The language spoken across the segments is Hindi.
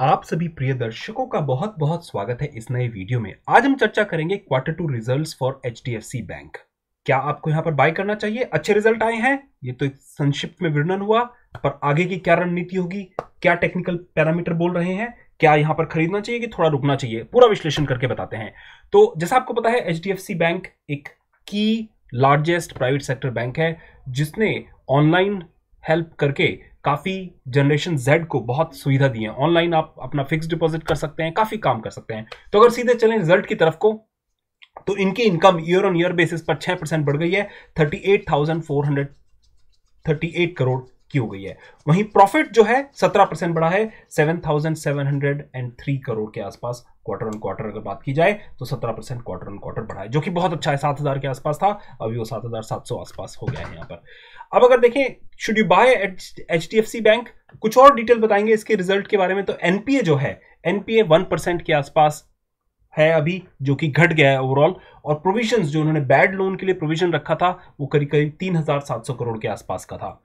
आप सभी प्रिय दर्शकों का बहुत बहुत स्वागत है इस नए वीडियो में आज हम चर्चा करेंगे quarter two results for H bank क्या आपको यहाँ पर बाय करना चाहिए अच्छे रिजल्ट आए हैं ये तो संक्षिप्त में वर्णन हुआ पर आगे की क्या रणनीति होगी क्या टेक्निकल पैरामीटर बोल रहे हैं क्या यहाँ पर खरीदना चाहिए कि थोड़ा रुकना चाहिए पूरा विश्लेषण करके बताते हैं तो जैसा आपको पता है एच बैंक एक की लार्जेस्ट प्राइवेट सेक्टर बैंक है जिसने ऑनलाइन हेल्प करके काफ़ी जनरेशन जेड को बहुत सुविधा दी है ऑनलाइन आप अपना फिक्स डिपॉजिट कर सकते हैं काफ़ी काम कर सकते हैं तो अगर सीधे चलें रिजल्ट की तरफ को तो इनकी income year on year basis पर छह परसेंट बढ़ गई है thirty thirty eight thousand four hundred eight crore की हो गई है वहीं प्रॉफिट जो है सत्रह परसेंट बढ़ा है seven thousand seven hundred and three crore के आसपास क्वार्टर ऑन क्वार्टर अगर बात की जाए तो सत्रह परसेंट क्वार्टर ऑन क्वार्टर बढ़ा है जो कि बहुत अच्छा है सात हजार के आसपास था अभी वो सात हजार सात सौ आसपास हो गया है यहाँ पर अब अगर देखें should you buy H D F C bank कुछ और डिटेल बताएंगे इसके रिजल्ट के बारे में तो एनपीए जो है एनपीए वन परसेंट के आसपास है अभी जो कि घट गया है ओवरऑल और प्रोविजन जो उन्होंने बैड लोन के लिए प्रोविजन रखा था वो करीब करीब तीन हज़ार सात सौ करोड़ के आसपास का था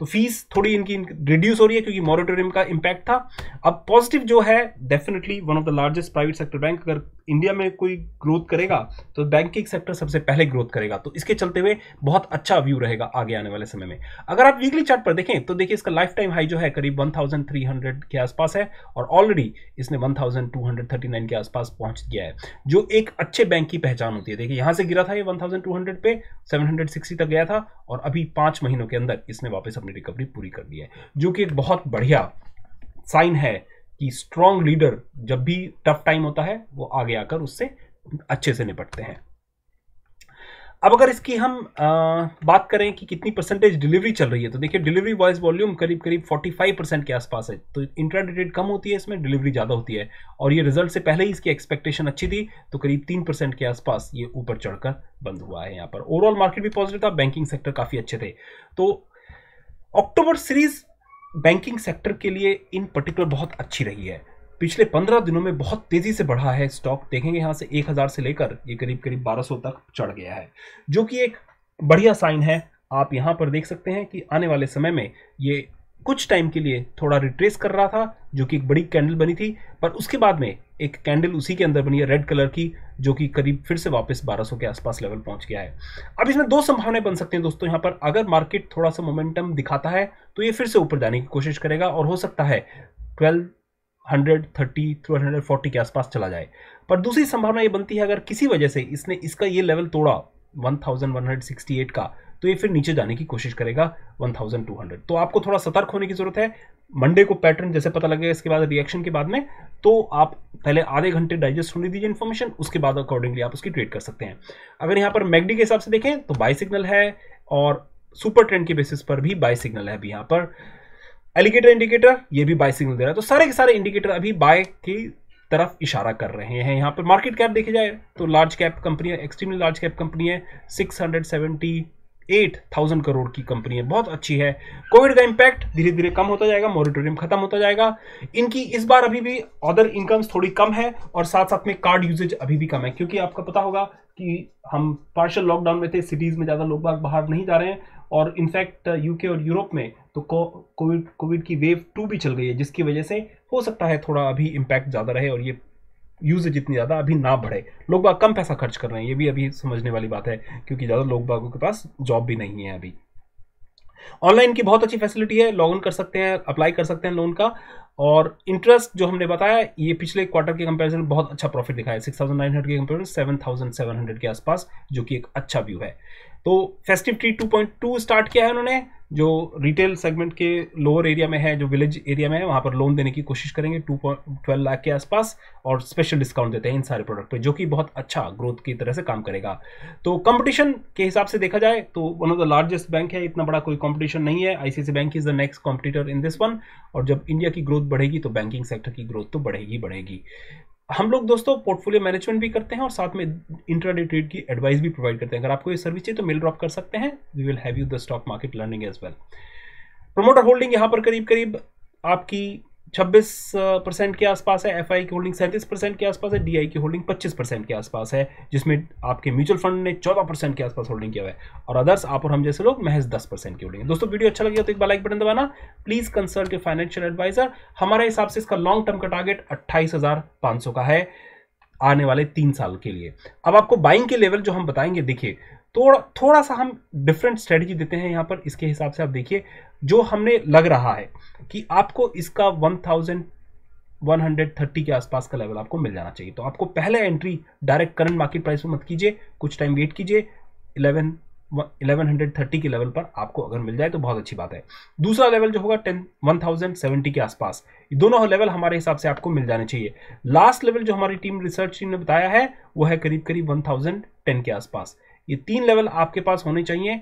तो फीस थोड़ी इनकी रिड्यूस हो रही है क्योंकि मॉरिटोरियम का इम्पैक्ट था अब पॉजिटिव जो है definitely one of the largest private sector bank अगर इंडिया में कोई ग्रोथ करेगा तो बैंकिंग सेक्टर सबसे पहले ग्रोथ करेगा तो इसके चलते हुए बहुत अच्छा व्यू रहेगा आगे आने वाले समय में अगर आप वीकली चार्ट पर देखें तो देखिए इसका लाइफ टाइम हाई जो है करीब वन के आसपास है और ऑलरेडी इसने वन के आसपास पहुंच गया है जो एक अच्छे बैंक की पहचान होती है देखिए यहां से गिरा था ये 1200 पे 760 तक गया था और अभी पांच महीनों के अंदर इसने वापस अपनी रिकवरी पूरी कर दी है जो कि एक बहुत बढ़िया साइन है कि स्ट्रांग लीडर जब भी टफ टाइम होता है वो आगे आकर उससे अच्छे से निपटते हैं अब अगर इसकी हम आ, बात करें कि कितनी परसेंटेज डिलीवरी चल रही है तो देखिए डिलीवरी वॉइस वॉल्यूम करीब करीब 45 परसेंट के आसपास है तो इंटरनेट कम होती है इसमें डिलीवरी ज़्यादा होती है और ये रिजल्ट से पहले ही इसकी एक्सपेक्टेशन अच्छी थी तो करीब तीन परसेंट के आसपास ये ऊपर चढ़कर बंद हुआ है यहाँ पर ओवरऑल मार्केट भी पॉजिटिव था बैंकिंग सेक्टर काफ़ी अच्छे थे तो अक्टूबर सीरीज बैंकिंग सेक्टर के लिए इन पर्टिकुलर बहुत अच्छी रही है पिछले पंद्रह दिनों में बहुत तेजी से बढ़ा है स्टॉक देखेंगे यहाँ से एक हज़ार से लेकर ये करीब करीब बारह सौ तक चढ़ गया है जो कि एक बढ़िया साइन है आप यहाँ पर देख सकते हैं कि आने वाले समय में ये कुछ टाइम के लिए थोड़ा रिट्रेस कर रहा था जो कि एक बड़ी कैंडल बनी थी पर उसके बाद में एक कैंडल उसी के अंदर बनी है रेड कलर की जो कि करीब फिर से वापस 1200 के आसपास लेवल पहुंच गया है अब इसमें दो संभावनाएं बन सकती हैं दोस्तों यहाँ पर अगर मार्केट थोड़ा सा मोमेंटम दिखाता है तो ये फिर से ऊपर जाने की कोशिश करेगा और हो सकता है twelve hundred thirty three hundred forty के आसपास चला जाए पर दूसरी संभावना ये बनती है अगर किसी वजह से इसने इसका ये लेवल तोड़ा one one thousand hundred sixty eight का तो ये फिर नीचे जाने की कोशिश करेगा वन थाउजेंड टू हंड्रेड तो आपको थोड़ा सतर्क होने की जरूरत है मंडे को पैटर्न जैसे पता लगेगा इसके बाद रिएक्शन के बाद में तो आप पहले आधे घंटे डाइजेस्ट होने दीजिए इन्फॉर्मेशन उसके बाद अकॉर्डिंगली आप उसकी ट्रेड कर सकते हैं अगर यहाँ पर मैगडी के हिसाब से देखें तो बाई सिग्नल है और सुपर ट्रेंड के बेसिस पर भी बाई सिग्नल है अभी यहाँ पर एलिगेटर इंडिकेटर ये भी बाय सिग्नल दे रहा है तो सारे के सारे इंडिकेटर अभी बाय की तरफ इशारा कर रहे हैं यहाँ पर मार्केट कैप देखे जाए तो लार्ज कैप कंपनी है एक्सट्रीमली लार्ज कैप कंपनी है six hundred seventy eight thousand crore की कंपनी है बहुत अच्छी है कोविड का इम्पैक्ट धीरे धीरे कम होता जाएगा मॉरिटोरियम खत्म होता जाएगा इनकी इस बार अभी भी अदर इनकम्स थोड़ी कम है और साथ साथ में कार्ड यूजेज अभी भी कम है क्योंकि आपको पता होगा कि हम पार्शल लॉकडाउन में थे सिटीज़ में ज़्यादा लोग बाहर नहीं जा रहे हैं और इनफैक्ट यूके और यूरोप में तो कोविड कोविड की वेव टू भी चल गई है जिसकी वजह से हो सकता है थोड़ा अभी इम्पैक्ट ज़्यादा रहे और ये यूजेज इतनी ज़्यादा अभी ना बढ़े लोग बाग कम पैसा खर्च कर रहे हैं ये भी अभी समझने वाली बात है क्योंकि ज़्यादा लोग बागों के पास जॉब भी नहीं है अभी ऑनलाइन की बहुत अच्छी फैसिलिटी है लॉग इन कर सकते हैं अप्लाई कर सकते हैं लोन का और इंटरेस्ट जो हमने बताया ये पिछले क्वार्टर के कंपैरिजन बहुत अच्छा प्रॉफिट दिखाया सिक्स थाउजेंड नाइन हंड्रेड के comparison seven thousand seven hundred के आसपास जो कि एक अच्छा व्यू है तो festive tree two point two start किया है उन्होंने जो रिटेल सेगमेंट के लोअर एरिया में है जो विलेज एरिया में है वहाँ पर लोन देने की कोशिश करेंगे टू पॉइंट ट्वेल्व लाख के आसपास और स्पेशल डिस्काउंट देते हैं इन सारे प्रोडक्ट पे जो कि बहुत अच्छा ग्रोथ की तरह से काम करेगा तो कंपटीशन के हिसाब से देखा जाए तो one of the largest bank है इतना बड़ा कोई कॉम्पिटिशन नहीं है ICIC bank is the next competitor in this one और जब इंडिया की ग्रोथ बढ़ेगी तो बैंकिंग सेक्टर की ग्रोथ तो बढ़ेगी बढ़ेगी हम लोग दोस्तों पोर्टफोलियो मैनेजमेंट भी करते हैं और साथ में इंट्राडे ट्रेड की एडवाइस भी प्रोवाइड करते हैं अगर आपको ये सर्विस चाहिए तो मेल ड्रॉप कर सकते हैं we will have you the stock market learning as well promoter holding यहाँ पर करीब करीब आपकी छब्बीस परसेंट के आसपास है एफआई की होल्डिंग सैंतीस परसेंट के आसपास है डीआई की होल्डिंग पच्चीस परसेंट के आसपास है जिसमें आपके म्यूचुअल फंड ने चौदह परसेंट के आसपास होल्डिंग किया हुआ है और अदर्स आप और हम जैसे लोग महज दस परसेंट की होल्डिंग दोस्तों वीडियो अच्छा लगे तो एक बार लाइक बटन दबाना please consult your financial advisor हमारे हिसाब से इसका लॉन्ग टर्म का टारगेट अट्ठाईस का है आने वाले तीन साल के लिए अब आपको बाइंग के लेवल जो हम बताएंगे देखिए थोड़ा थोड़ा सा हम डिफरेंट स्ट्रेटजी देते हैं यहाँ पर इसके हिसाब से आप देखिए जो हमने लग रहा है कि आपको इसका वन थाउजेंड के आसपास का लेवल आपको मिल जाना चाहिए तो आपको पहले entry direct current market price में मत कीजिए कुछ टाइम वेट कीजिए 11 1130 के लेवल पर आपको अगर मिल जाए तो बहुत अच्छी बात है दूसरा लेवल जो होगा टेन के आसपास दोनों लेवल हमारे हिसाब से आपको मिल जाने चाहिए लास्ट लेवल जो हमारी टीम रिसर्च टीम ने बताया है वो है करीब करीब वन के आसपास ये तीन लेवल आपके पास होने चाहिए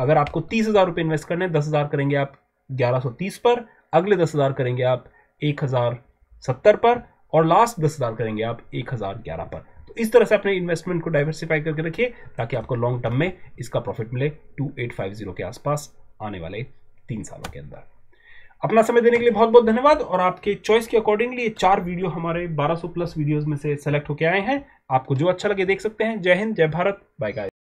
अगर आपको तीस हज़ार रुपये इन्वेस्ट करने हैं दस हज़ार करेंगे आप ग्यारह सौ तीस पर अगले दस हज़ार करेंगे आप एक हज़ार सत्तर पर और लास्ट दस हज़ार करेंगे आप एक हज़ार ग्यारह पर तो इस तरह से अपने इन्वेस्टमेंट को डाइवर्सिफाई करके रखिए ताकि आपको लॉन्ग टर्म में इसका प्रॉफिट मिले टू एट फाइव जीरो के आसपास आने वाले तीन सालों के अंदर अपना समय देने के लिए बहुत बहुत धन्यवाद और आपके चॉइस के अकॉर्डिंगली ये चार वीडियो हमारे 1200 प्लस वीडियोस में से सेलेक्ट होकर आए हैं आपको जो अच्छा लगे देख सकते हैं जय हिंद जय भारत बाय बाय